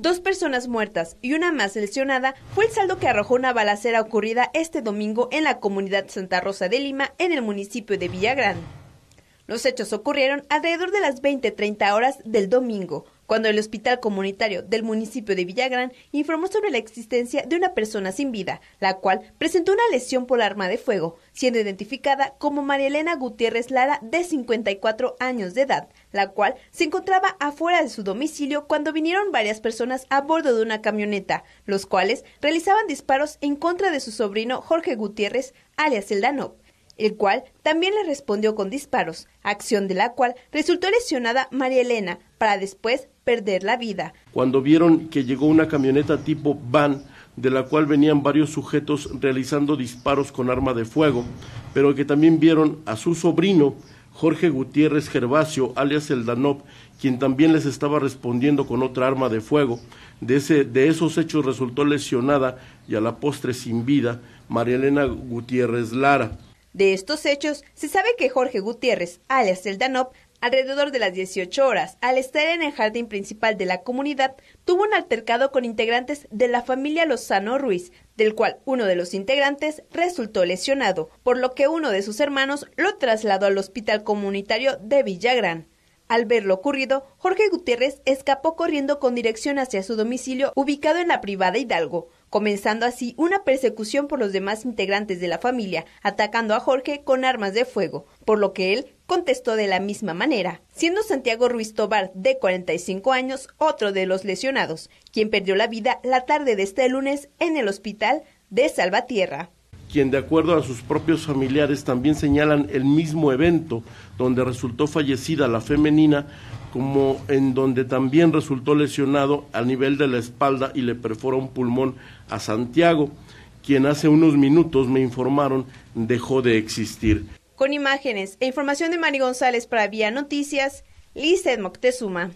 Dos personas muertas y una más lesionada fue el saldo que arrojó una balacera ocurrida este domingo en la comunidad Santa Rosa de Lima, en el municipio de Villagrán. Los hechos ocurrieron alrededor de las 20.30 horas del domingo, cuando el Hospital Comunitario del municipio de Villagrán informó sobre la existencia de una persona sin vida, la cual presentó una lesión por arma de fuego, siendo identificada como María Elena Gutiérrez Lara, de 54 años de edad, la cual se encontraba afuera de su domicilio cuando vinieron varias personas a bordo de una camioneta, los cuales realizaban disparos en contra de su sobrino Jorge Gutiérrez, alias el el cual también le respondió con disparos, acción de la cual resultó lesionada María Elena, para después perder la vida. Cuando vieron que llegó una camioneta tipo van, de la cual venían varios sujetos realizando disparos con arma de fuego, pero que también vieron a su sobrino, Jorge Gutiérrez Gervasio, alias el quien también les estaba respondiendo con otra arma de fuego. De, ese, de esos hechos resultó lesionada y a la postre sin vida María Elena Gutiérrez Lara. De estos hechos, se sabe que Jorge Gutiérrez, alias el Alrededor de las 18 horas, al estar en el jardín principal de la comunidad, tuvo un altercado con integrantes de la familia Lozano Ruiz, del cual uno de los integrantes resultó lesionado, por lo que uno de sus hermanos lo trasladó al hospital comunitario de Villagrán. Al ver lo ocurrido, Jorge Gutiérrez escapó corriendo con dirección hacia su domicilio ubicado en la privada Hidalgo, comenzando así una persecución por los demás integrantes de la familia, atacando a Jorge con armas de fuego, por lo que él contestó de la misma manera, siendo Santiago Ruiz Tobar, de 45 años, otro de los lesionados, quien perdió la vida la tarde de este lunes en el hospital de Salvatierra quien de acuerdo a sus propios familiares también señalan el mismo evento donde resultó fallecida la femenina como en donde también resultó lesionado al nivel de la espalda y le perfora un pulmón a Santiago, quien hace unos minutos me informaron dejó de existir. Con imágenes e información de Mari González para Vía Noticias, Lizeth Moctezuma.